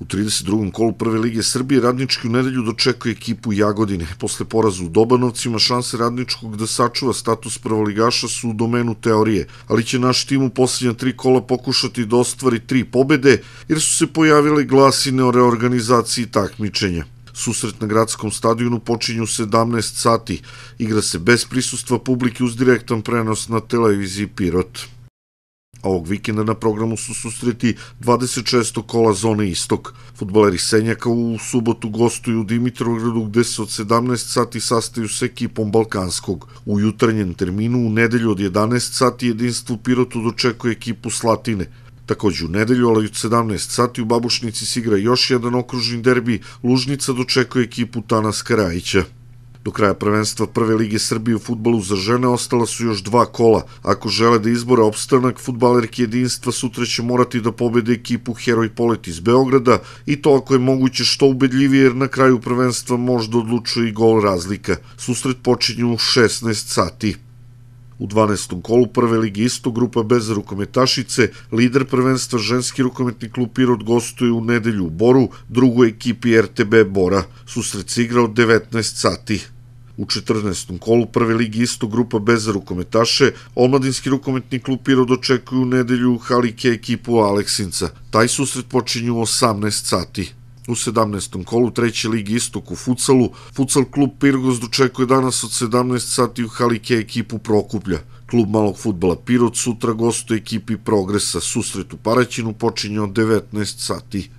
U 32. kolu prve lige Srbije radnički u nedelju dočekuje ekipu Jagodine. Posle porazu u Dobanovcima šanse radničkog da sačuva status prvoligaša su u domenu teorije, ali će naš tim u posljednja tri kola pokušati da ostvari tri pobede jer su se pojavile glasine o reorganizaciji takmičenja. Susret na gradskom stadionu počinju 17 sati. Igra se bez prisustva publike uz direktan prenos na televiziji Pirot. Ovog vikenda na programu su susreti 26. kola zone Istok. Futboleri Senjaka u subotu gostuju u Dimitrovgradu gde se od 17 sati sastaju s ekipom Balkanskog. U jutarnjem terminu u nedelju od 11 sati jedinstvu Pirotu dočekuje ekipu Slatine. Također u nedelju, ali od 17 sati u Babušnici sigra još jedan okružni derbi, Lužnica dočekuje ekipu Tanaska Rajića. Do kraja prvenstva Prve lige Srbije u futbolu za žene ostala su još dva kola. Ako žele da izbore opstanak, futbalerke jedinstva sutra će morati da pobede ekipu Heroj Polet iz Beograda i to ako je moguće što ubedljivije jer na kraju prvenstva možda odlučuje i gol razlika. Susret počinje u 16 sati. U 12. kolu prve ligi isto grupa bez rukometašice, lider prvenstva ženski rukometni klub Pirot gostuje u nedelju u Boru, drugoj ekipi RTB Bora. Susret se igra od 19 sati. U 14. kolu prve ligi isto grupa bez rukometaše, omladinski rukometni klub Pirod očekuju u nedelju Halike ekipu Aleksinca. Taj susret počinju u 18 sati. U 17. kolu treće ligi istok u Futsalu, Futsal klub Pirgos dočekuje danas od 17 sati u Halike ekipu Prokuplja. Klub malog futbala Pirot sutra gostuje ekipi Progresa. Susret u Paraćinu počinje od 19 sati.